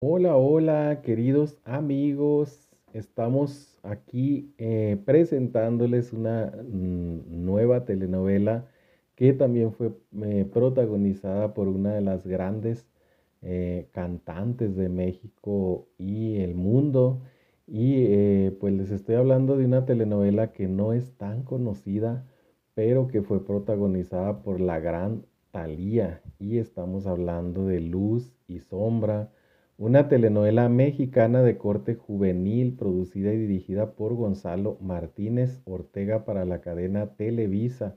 Hola, hola, queridos amigos. Estamos aquí eh, presentándoles una nueva telenovela que también fue eh, protagonizada por una de las grandes eh, cantantes de México y el mundo. Y pues les estoy hablando de una telenovela que no es tan conocida, pero que fue protagonizada por la gran Thalía. Y estamos hablando de Luz y Sombra una telenovela mexicana de corte juvenil producida y dirigida por Gonzalo Martínez Ortega para la cadena Televisa,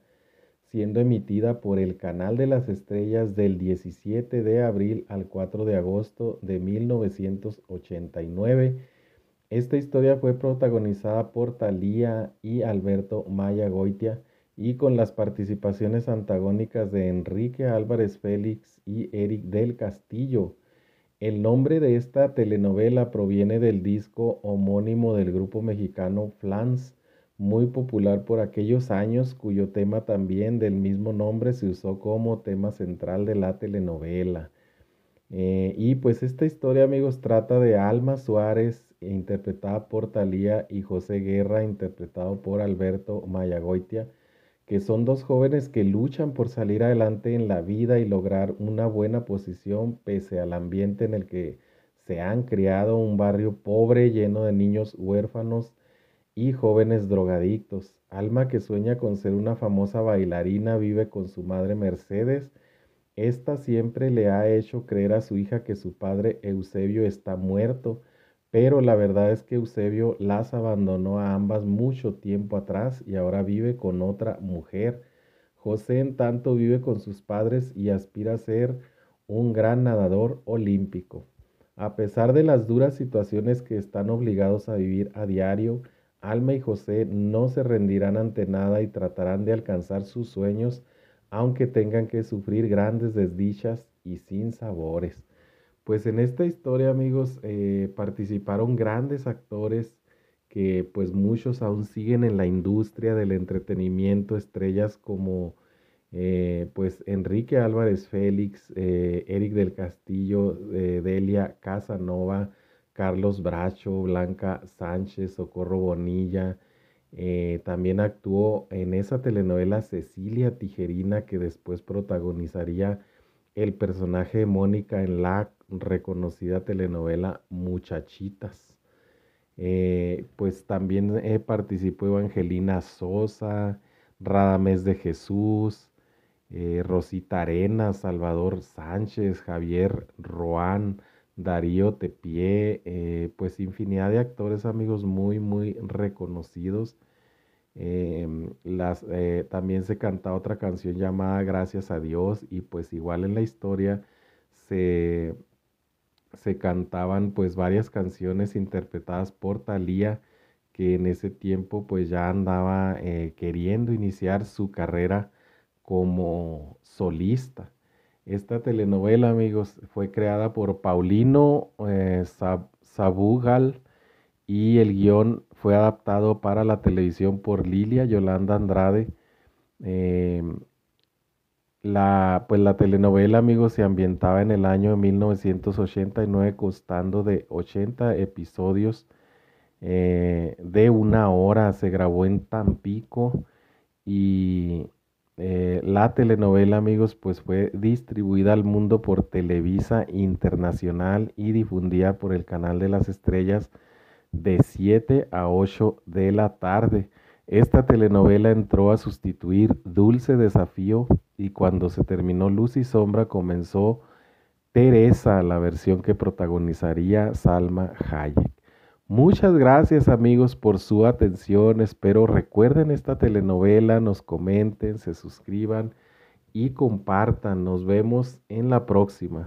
siendo emitida por el Canal de las Estrellas del 17 de abril al 4 de agosto de 1989. Esta historia fue protagonizada por Talía y Alberto Maya Goitia y con las participaciones antagónicas de Enrique Álvarez Félix y Eric del Castillo. El nombre de esta telenovela proviene del disco homónimo del grupo mexicano Flans, muy popular por aquellos años cuyo tema también del mismo nombre se usó como tema central de la telenovela. Eh, y pues esta historia, amigos, trata de Alma Suárez, interpretada por Talía, y José Guerra, interpretado por Alberto Mayagoitia que son dos jóvenes que luchan por salir adelante en la vida y lograr una buena posición pese al ambiente en el que se han criado, un barrio pobre lleno de niños huérfanos y jóvenes drogadictos. Alma que sueña con ser una famosa bailarina vive con su madre Mercedes. Esta siempre le ha hecho creer a su hija que su padre Eusebio está muerto pero la verdad es que Eusebio las abandonó a ambas mucho tiempo atrás y ahora vive con otra mujer. José en tanto vive con sus padres y aspira a ser un gran nadador olímpico. A pesar de las duras situaciones que están obligados a vivir a diario, Alma y José no se rendirán ante nada y tratarán de alcanzar sus sueños, aunque tengan que sufrir grandes desdichas y sin sabores. Pues en esta historia, amigos, eh, participaron grandes actores que pues muchos aún siguen en la industria del entretenimiento, estrellas como eh, pues Enrique Álvarez Félix, eh, Eric del Castillo, Delia Casanova, Carlos Bracho, Blanca Sánchez, Socorro Bonilla. también actuó en esa telenovela Cecilia Tijerina que después protagonizaría el personaje de Mónica en la reconocida telenovela Muchachitas. Eh, pues también eh, participó Evangelina Sosa, Radamés de Jesús, eh, Rosita Arena, Salvador Sánchez, Javier Roan, Darío Tepié, pues infinidad de actores amigos muy, muy reconocidos. Em, las, también se canta otra canción llamada Gracias a Dios y pues igual en la historia se se cantaban pues varias canciones interpretadas por Thalía, que en ese tiempo pues ya andaba eh, queriendo iniciar su carrera como solista. Esta telenovela, amigos, fue creada por Paulino eh, Sabugal y el guión fue adaptado para la televisión por Lilia Yolanda Andrade. Em, la, pues la telenovela, amigos, se ambientaba en el año 1989, costando de 80 episodios eh, de una hora. Se grabó en Tampico y eh, la telenovela, amigos, pues fue distribuida al mundo por Televisa Internacional y difundida por el Canal de las Estrellas de 7 a 8 de la tarde. Esta telenovela entró a sustituir Dulce Desafío y cuando se terminó Luz y Sombra comenzó Teresa, la versión que protagonizaría Salma Hayek. Muchas gracias amigos por su atención, espero recuerden esta telenovela, nos comenten, se suscriban y compartan, nos vemos en la próxima.